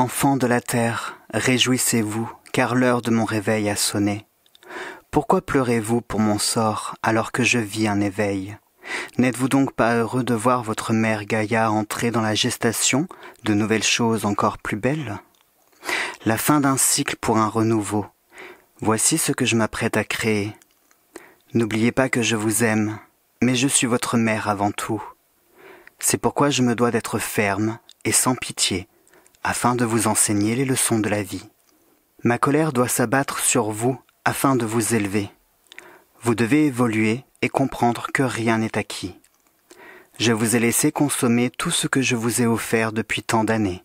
Enfants de la terre, réjouissez-vous, car l'heure de mon réveil a sonné. Pourquoi pleurez-vous pour mon sort alors que je vis un éveil N'êtes-vous donc pas heureux de voir votre mère Gaïa entrer dans la gestation de nouvelles choses encore plus belles La fin d'un cycle pour un renouveau. Voici ce que je m'apprête à créer. N'oubliez pas que je vous aime, mais je suis votre mère avant tout. C'est pourquoi je me dois d'être ferme et sans pitié afin de vous enseigner les leçons de la vie. Ma colère doit s'abattre sur vous afin de vous élever. Vous devez évoluer et comprendre que rien n'est acquis. Je vous ai laissé consommer tout ce que je vous ai offert depuis tant d'années.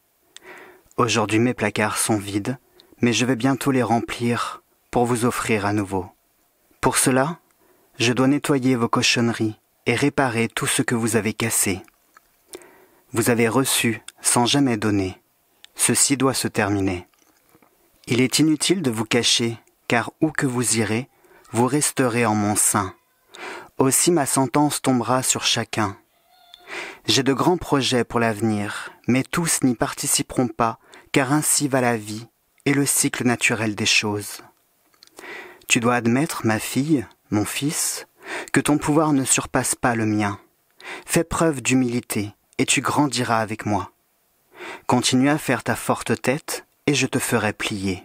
Aujourd'hui mes placards sont vides, mais je vais bientôt les remplir pour vous offrir à nouveau. Pour cela, je dois nettoyer vos cochonneries et réparer tout ce que vous avez cassé. Vous avez reçu sans jamais donner. Ceci doit se terminer. Il est inutile de vous cacher, car où que vous irez, vous resterez en mon sein. Aussi ma sentence tombera sur chacun. J'ai de grands projets pour l'avenir, mais tous n'y participeront pas, car ainsi va la vie et le cycle naturel des choses. Tu dois admettre, ma fille, mon fils, que ton pouvoir ne surpasse pas le mien. Fais preuve d'humilité, et tu grandiras avec moi. Continue à faire ta forte tête, et je te ferai plier.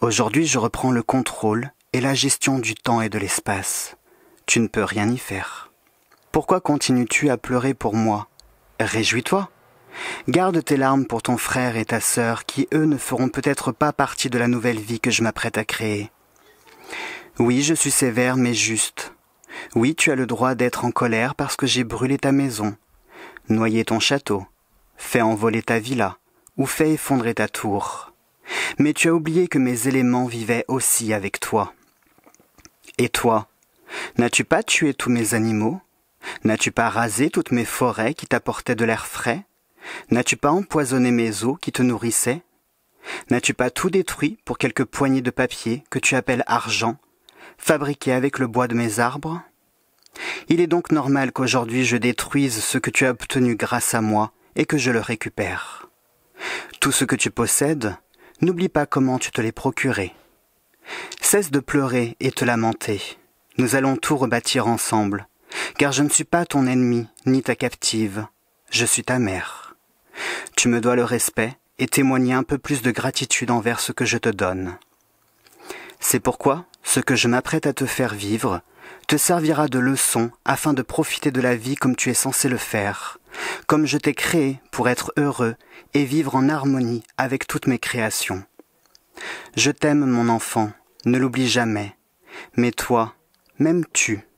Aujourd'hui je reprends le contrôle et la gestion du temps et de l'espace. Tu ne peux rien y faire. Pourquoi continues-tu à pleurer pour moi Réjouis-toi. Garde tes larmes pour ton frère et ta sœur qui, eux, ne feront peut-être pas partie de la nouvelle vie que je m'apprête à créer. Oui, je suis sévère mais juste. Oui, tu as le droit d'être en colère parce que j'ai brûlé ta maison, noyé ton château, fais envoler ta villa, ou fais effondrer ta tour. Mais tu as oublié que mes éléments vivaient aussi avec toi. Et toi, n'as-tu pas tué tous mes animaux N'as-tu pas rasé toutes mes forêts qui t'apportaient de l'air frais N'as-tu pas empoisonné mes eaux qui te nourrissaient N'as-tu pas tout détruit pour quelques poignées de papier que tu appelles argent, fabriqué avec le bois de mes arbres Il est donc normal qu'aujourd'hui je détruise ce que tu as obtenu grâce à moi, et que je le récupère. Tout ce que tu possèdes, n'oublie pas comment tu te l'es procuré. Cesse de pleurer et te lamenter. Nous allons tout rebâtir ensemble, car je ne suis pas ton ennemi ni ta captive, je suis ta mère. Tu me dois le respect et témoigner un peu plus de gratitude envers ce que je te donne. C'est pourquoi ce que je m'apprête à te faire vivre te servira de leçon afin de profiter de la vie comme tu es censé le faire, comme je t'ai créé pour être heureux et vivre en harmonie avec toutes mes créations. Je t'aime, mon enfant, ne l'oublie jamais, mais toi, même tu,